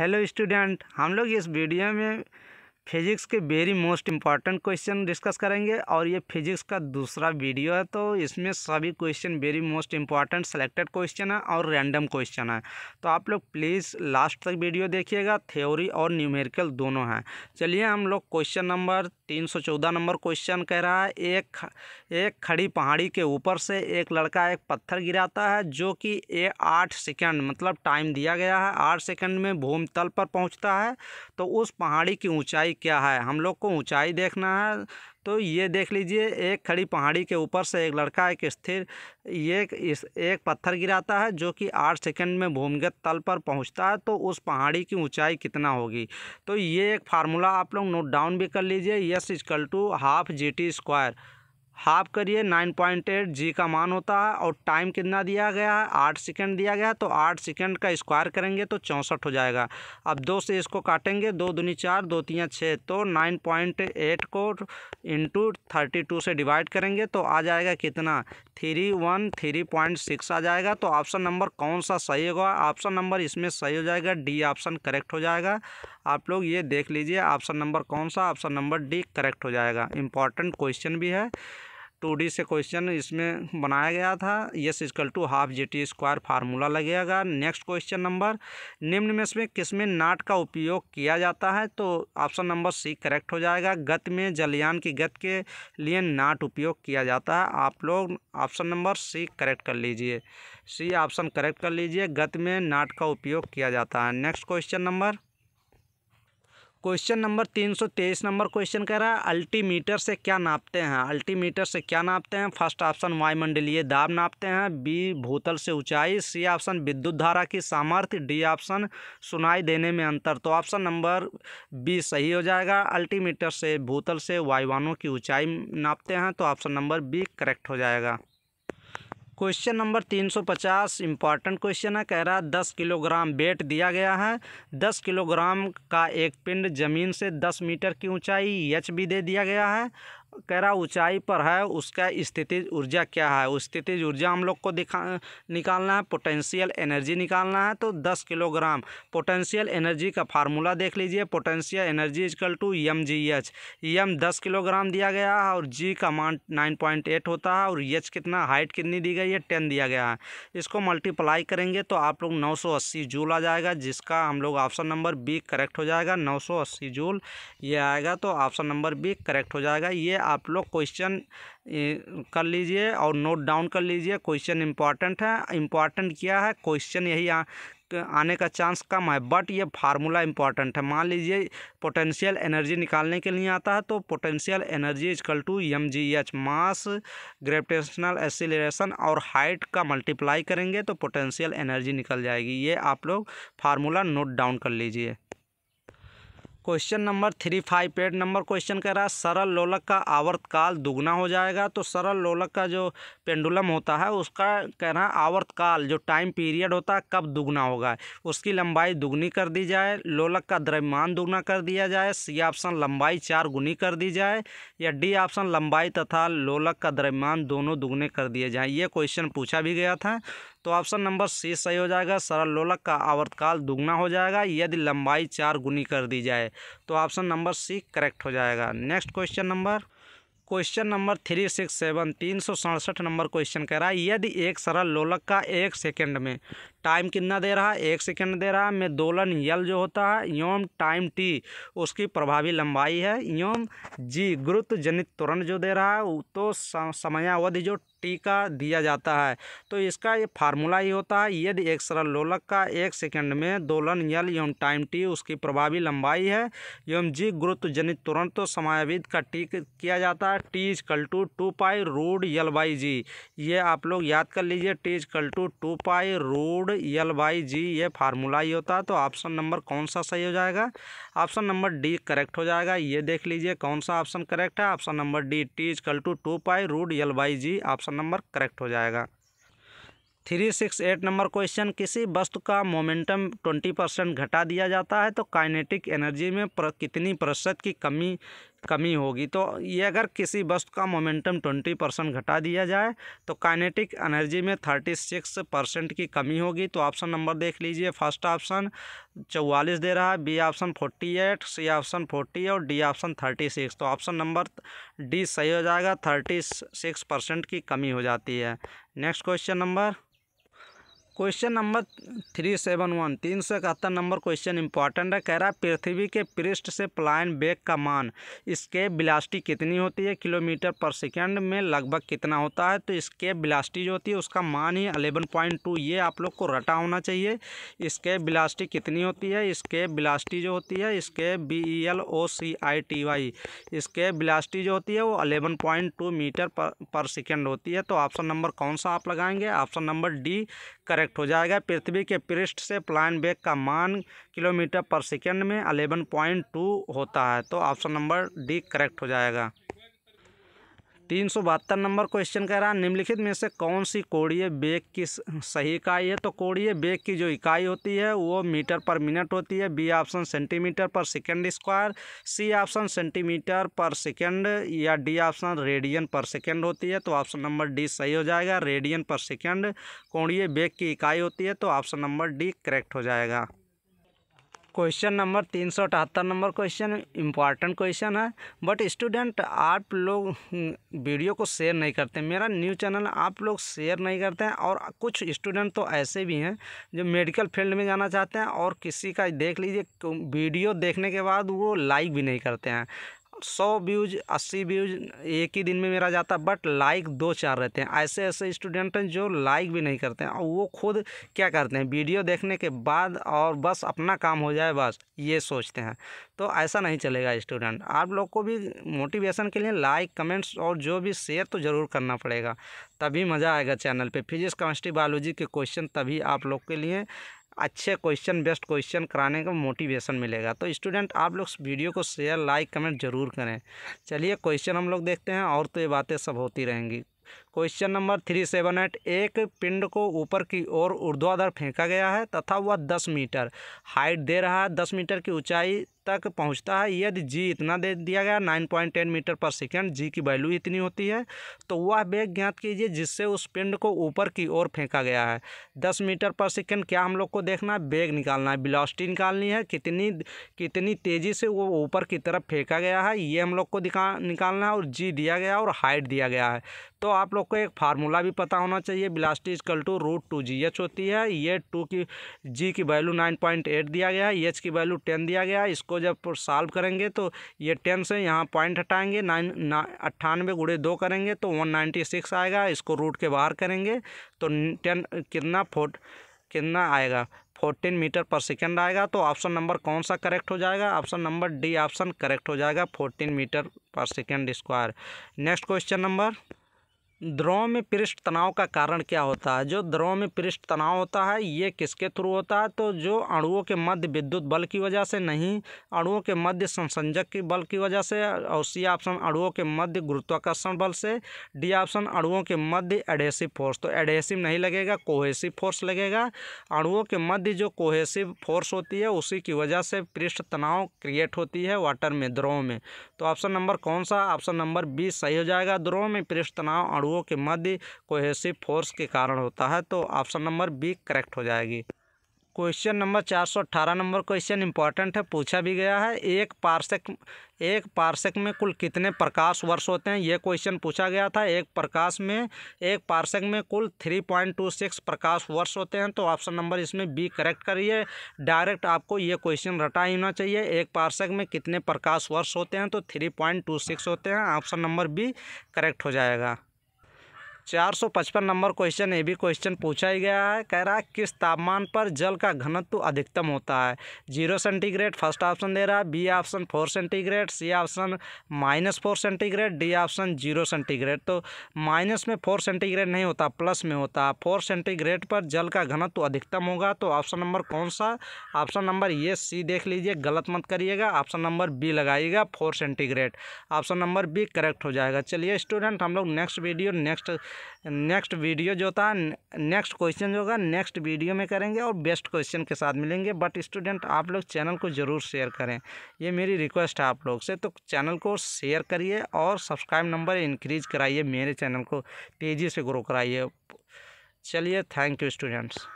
hello student हम लोग इस वीडियो में फिज़िक्स के very most important question discuss करेंगे और ये फिज़िक्स का दूसरा वीडियो है तो इसमें सभी question very most important selected question है और रैंडम क्वेश्चन है तो आप लोग प्लीज़ लास्ट तक वीडियो देखिएगा थ्योरी और न्यूमेरिकल दोनों हैं चलिए हम लोग क्वेश्चन नंबर तीन सौ चौदह नंबर क्वेश्चन कह रहा है एक एक खड़ी पहाड़ी के ऊपर से एक लड़का एक पत्थर गिराता है जो कि ए आठ सेकेंड मतलब टाइम दिया गया है आठ सेकेंड में भूमि तल पर पहुँचता है तो उस पहाड़ी की ऊँचाई क्या है हम लोग को ऊंचाई देखना है तो ये देख लीजिए एक खड़ी पहाड़ी के ऊपर से एक लड़का एक स्थिर ये इस एक पत्थर गिराता है जो कि आठ सेकंड में भूमिगत तल पर पहुंचता है तो उस पहाड़ी की ऊंचाई कितना होगी तो ये एक फार्मूला आप लोग नोट डाउन भी कर लीजिए S is equal to half G T square half करिए नाइन पॉइंट एट जी का मान होता है और टाइम कितना दिया गया है आठ सेकेंड दिया गया तो आठ सेकेंड का स्क्वायर करेंगे तो चौंसठ हो जाएगा अब दो से इसको काटेंगे दो दूनी चार दो तीन छः तो नाइन पॉइंट एट को इंटू थर्टी टू से डिवाइड करेंगे तो आ जाएगा कितना three one three point six आ जाएगा तो ऑप्शन नंबर कौन सा सही होगा ऑप्शन नंबर इसमें सही हो जाएगा डी ऑप्शन करेक्ट हो जाएगा आप लोग ये देख लीजिए ऑप्शन नंबर कौन सा ऑप्शन नंबर डी करेक्ट हो जाएगा इंपॉर्टेंट क्वेश्चन भी है टू डी से क्वेश्चन इसमें बनाया गया था S is equal to half J T square formula लगेगा नेक्स्ट क्वेश्चन नंबर निम्न में इसमें किस में नाट का उपयोग किया जाता है तो ऑप्शन नंबर सी करेक्ट हो जाएगा गत में जलयान की गत के लिए नाट उपयोग किया जाता है आप लोग ऑप्शन नंबर सी करेक्ट कर लीजिए सी ऑप्शन करेक्ट कर लीजिए गत में नाट का उपयोग किया जाता है next question number question number तीन सौ तेईस नंबर क्वेश्चन कह रहा है अल्टीमीटर से क्या नापते हैं अल्टीमीटर से क्या नापते हैं फर्स्ट ऑप्शन वायुमंडलीय दाब नापते हैं बी भूतल से ऊंचाई सी ऑप्शन विद्युत धारा की सामर्थ्य डी ऑप्शन सुनाई देने में अंतर तो ऑप्शन नंबर बी सही हो जाएगा अल्टीमीटर से भूतल से वायुवानों की ऊँचाई नापते हैं तो ऑप्शन नंबर बी करेक्ट हो जाएगा क्वेश्चन नंबर तीन सौ पचास इंपॉर्टेंट क्वेश्चन है कह रहा है दस किलोग्राम वेट दिया गया है दस किलोग्राम का एक पिंड जमीन से दस मीटर की ऊंचाई एच भी दे दिया गया है कह रहा ऊंचाई पर है उसका स्थितिज ऊर्जा क्या है उस स्थितिज ऊर्जा हम लोग को दिखा निकालना है पोटेंशियल एनर्जी निकालना है तो दस किलोग्राम पोटेंशियल एनर्जी का फार्मूला देख लीजिए potential energy is equal to M G H M दस किलोग्राम दिया गया है और जी का मान नाइन पॉइंट एट होता है और एच कितना हाइट कितनी दी गई है टेन दिया गया है इसको मल्टीप्लाई करेंगे तो आप लोग नौ सौ अस्सी जूल आ जाएगा जिसका हम लोग ऑप्शन नंबर बी करेक्ट हो जाएगा नौ सौ अस्सी जूल ये आएगा तो ऑप्शन नंबर बी करेक्ट हो जाएगा ये आप लोग क्वेश्चन कर लीजिए और नोट डाउन कर लीजिए क्वेश्चन इंपॉर्टेंट है इंपॉर्टेंट क्या है क्वेश्चन यही आ, आने का चांस कम है बट ये फार्मूला इंपॉर्टेंट है मान लीजिए पोटेंशियल एनर्जी निकालने के लिए आता है तो potential energy is equal to M G H mass gravitational acceleration और हाइट का मल्टीप्लाई करेंगे तो पोटेंशियल एनर्जी निकल जाएगी ये आप लोग फार्मूला नोट डाउन कर लीजिए question number three five eight number question कह रहा है सरल लोलक का आवर्तकाल दुगना हो जाएगा तो सरल लोलक का जो पेंडुलम होता है उसका कह रहा है आवर्तकाल जो टाइम पीरियड होता है कब दुगना होगा उसकी लंबाई दुगनी कर दी जाए लोलक का द्रव्यमान दुगना कर दिया जाए सी ऑप्शन लंबाई चार गुनी कर दी जाए या डी ऑप्शन लंबाई तथा लोलक का द्रव्यमान दोनों दुगने कर दिए जाए ये क्वेश्चन पूछा भी गया था तो ऑप्शन नंबर सी सही हो जाएगा सरल लोलक का आवर्तकाल दुगना हो जाएगा यदि लंबाई चार गुनी कर दी जाए तो ऑप्शन नंबर सी करेक्ट हो जाएगा next question number question number three six seven तीन सौ सड़सठ नंबर क्वेश्चन कह रहा है यदि एक सरल लोलक का एक सेकंड में टाइम कितना दे रहा है एक सेकेंड दे रहा है मेदोलन यल जो होता है योम टाइम टी उसकी प्रभावी लंबाई है योम जी गुरुत्व जनित तुरंत जो दे रहा है तो समयावधि जो टी का दिया जाता है तो इसका ये फार्मूला ही होता है यदि एक सरल लोलक का एक सेकंड में दोलन यल एवं टाइम टी उसकी प्रभावी लंबाई है एवं जी गुरुत्व जनित तुरंत तो समयविद का टी किया जाता है T is equal to two pi root L by G ये आप लोग याद कर लीजिए T is equal to two pi root crowd L by G ये फार्मूला ही होता है तो ऑप्शन नंबर कौन सा सही हो जाएगा ऑप्शन नंबर डी करेक्ट हो जाएगा ये देख लीजिए कौन सा ऑप्शन करेक्ट है option number D T is equal to two pi root L by G option number correct हो जाएगा three six eight number question किसी वस्तु का मोमेंटम ट्वेंटी परसेंट घटा दिया जाता है तो काइनेटिक एनर्जी में प्र, कितनी प्रतिशत की कमी कमी होगी तो ये अगर किसी वस्तु का मोमेंटम ट्वेंटी परसेंट घटा दिया जाए तो काइनेटिक एनर्जी में थर्टी सिक्स परसेंट की कमी होगी तो ऑप्शन नंबर देख लीजिए फर्स्ट ऑप्शन चौवालीस दे रहा है B option forty eight C option forty और डी ऑप्शन थर्टी सिक्स तो ऑप्शन नंबर डी सही हो जाएगा थर्टी सिक्स परसेंट की कमी हो जाती है next question number question number three seven one तीन सौ इकहत्तर नंबर क्वेश्चन इंपॉर्टेंट है कह रहा है पृथ्वी के पृष्ठ से प्लाइन बेग का मान इसके बिलास्टी कितनी होती है किलोमीटर पर सेकेंड में लगभग कितना होता है तो इसके बिलास्टी जो होती है उसका मान ही अलेवन पॉइंट टू ये आप लोग को रटा होना चाहिए इसके बिलास्टी कितनी होती है इसके बिलास्टी जो होती है इसके B E L O C I T Y इसके बिलास्टी जो होती है वो अलेवन पॉइंट टू मीटर पर, पर सेकेंड होती है तो ऑप्शन नंबर कौन सा आप लगाएंगे option number D correct connect हो जाएगा पृथ्वी के पृष्ठ से प्लान बेग का मान किलोमीटर पर सेकेंड में अलेवन पॉइंट टू होता है तो ऑप्शन नंबर डी करेक्ट हो जाएगा तीन सौ बहत्तर नंबर क्वेश्चन कह रहा है निम्नलिखित में से कौन सी कोड़ीय बेग की सही इकाई है तो कोड़ीय बेग की जो इकाई होती है वो मीटर पर मिनट होती है B option centimetre per second square C option centimetre per second या D option radian per second होती है तो ऑप्शन नंबर डी सही हो जाएगा रेडियन पर सेकेंड कोड़ीय बेग की इकाई होती है तो ऑप्शन नंबर डी करेक्ट हो जाएगा क्वेश्चन नंबर तीन सौ अठहत्तर नंबर क्वेश्चन इम्पॉर्टेंट क्वेश्चन है बट स्टूडेंट आप लोग हम्म, वीडियो को शेयर नहीं करते मेरा न्यू चैनल आप लोग शेयर नहीं करते हैं और कुछ स्टूडेंट तो ऐसे भी हैं जो मेडिकल फील्ड में जाना चाहते हैं और किसी का देख लीजिए वीडियो देखने के बाद वो लाइक भी नहीं करते हैं सौ व्यूज अस्सी व्यूज एक ही दिन में मेरा जाता बट लाइक दो चार रहते हैं ऐसे ऐसे स्टूडेंट हैं जो लाइक भी नहीं करते हैं और वो खुद क्या करते हैं वीडियो देखने के बाद और बस अपना काम हो जाए बस ये सोचते हैं तो ऐसा नहीं चलेगा स्टूडेंट आप लोग को भी मोटिवेशन के लिए लाइक कमेंट्स और जो भी शेयर तो ज़रूर करना पड़ेगा तभी मज़ा आएगा चैनल पर फिजिक्स केमिस्ट्री बायोलॉजी के क्वेश्चन तभी आप लोग के लिए अच्छे क्वेश्चन बेस्ट क्वेश्चन कराने का मोटिवेशन मिलेगा तो स्टूडेंट आप लोग वीडियो को शेयर लाइक कमेंट जरूर करें चलिए क्वेश्चन हम लोग देखते हैं और तो ये बातें सब होती रहेंगी question number three seven eight एक पिंड को ऊपर की ओर ऊर्ध्वाधर फेंका गया है तथा वह दस मीटर हाइट दे रहा है दस मीटर की ऊंचाई तक पहुंचता है यदि जी इतना दे दिया गया nine point ten metre per second G की वैल्यू इतनी होती है तो वह वेग ज्ञात कीजिए जिससे उस पिंड को ऊपर की ओर फेंका गया है दस मीटर पर सेकेंड क्या हम लोग को देखना है वेग निकालना है बिलॉसिटी निकालनी है कितनी कितनी तेज़ी से वो ऊपर की तरफ फेंका गया है ये हम लोग को दिखा निकालना है और जी दिया गया और हाइट दिया गया है तो आप लोग आपको एक फार्मूला भी पता होना चाहिए velocity is equal to root two G H होती है ये टू की जी की वैल्यू नाइन पॉइंट एट दिया गया है एच की वैल्यू टेन दिया गया है इसको जब सॉल्व करेंगे तो ये टेन से यहाँ पॉइंट हटाएंगे नाइन ना अट्ठानवे गुड़े दो करेंगे तो वन नाइन्टी सिक्स आएगा इसको रूट के बाहर करेंगे तो टेन कितना फोट कितना आएगा फोर्टीन मीटर पर सेकेंड आएगा तो ऑप्शन नंबर कौन सा करेक्ट हो जाएगा option number D option correct हो जाएगा fourteen metre per second square next question number द्रव में पृष्ठ तनाव का कारण क्या होता है जो द्रव में पृष्ठ तनाव होता है ये किसके थ्रू होता है तो जो अणुओं के मध्य विद्युत बल की वजह से नहीं अणुओं के मध्य संसंजक की बल की वजह से और सी ऑप्शन अणुओं के मध्य गुरुत्वाकर्षण बल से डी ऑप्शन अणुओं के मध्य एडहेसिव फोर्स तो एडहेसिव नहीं लगेगा कोहेसिव फोर्स लगेगा अणुओं के मध्य जो कोहेसिव फोर्स होती है उसी की वजह से पृष्ठ तनाव क्रिएट होती है वाटर में द्रव में तो ऑप्शन नंबर कौन सा ऑप्शन नंबर बी सही हो जाएगा द्रव में पृष्ठ तनाव अणु अणुओं के मध्य कोहेसिव फोर्स के कारण होता है तो ऑप्शन नंबर बी करेक्ट हो जाएगी क्वेश्चन नंबर चार सौ अट्ठारह नंबर क्वेश्चन इंपॉर्टेंट है पूछा भी गया है एक पार्सक एक पार्सक में कुल कितने प्रकाश वर्ष होते हैं ये क्वेश्चन पूछा गया था एक प्रकाश में एक पार्सक में कुल थ्री पॉइंट टू सिक्स प्रकाश वर्ष होते हैं तो ऑप्शन नंबर इसमें बी करेक्ट करिए डायरेक्ट आपको ये क्वेश्चन रटा ही होना चाहिए एक पार्सक में कितने प्रकाश वर्ष होते हैं तो थ्री पॉइंट टू सिक्स होते हैं ऑप्शन नंबर बी करेक्ट हो जाएगा चार सौ पचपन नंबर क्वेश्चन ये भी क्वेश्चन पूछा ही गया है कह रहा है किस तापमान पर जल का घनत्व अधिकतम होता है जीरो सेंटीग्रेड फर्स्ट ऑप्शन दे रहा है B option four centigrade C option minus four centigrade D option zero centigrade तो माइनस में फोर सेंटीग्रेड नहीं होता प्लस में होता है फोर सेंटीग्रेड पर जल का घनत्व अधिकतम होगा तो ऑप्शन नंबर कौन सा ऑप्शन नंबर ये सी देख लीजिए गलत मत करिएगा ऑप्शन नंबर बी लगाइएगा four centigrade option number B correct हो जाएगा चलिए स्टूडेंट हम लोग next video next next video जो था नेक्स्ट क्वेश्चन जो होगा नेक्स्ट वीडियो में करेंगे और बेस्ट क्वेश्चन के साथ मिलेंगे बट स्टूडेंट आप लोग चैनल को ज़रूर शेयर करें ये मेरी रिक्वेस्ट है आप लोग से तो चैनल को शेयर करिए और सब्सक्राइब नंबर इंक्रीज कराइए मेरे चैनल को तेज़ी से ग्रो कराइए चलिए थैंक यू स्टूडेंट्स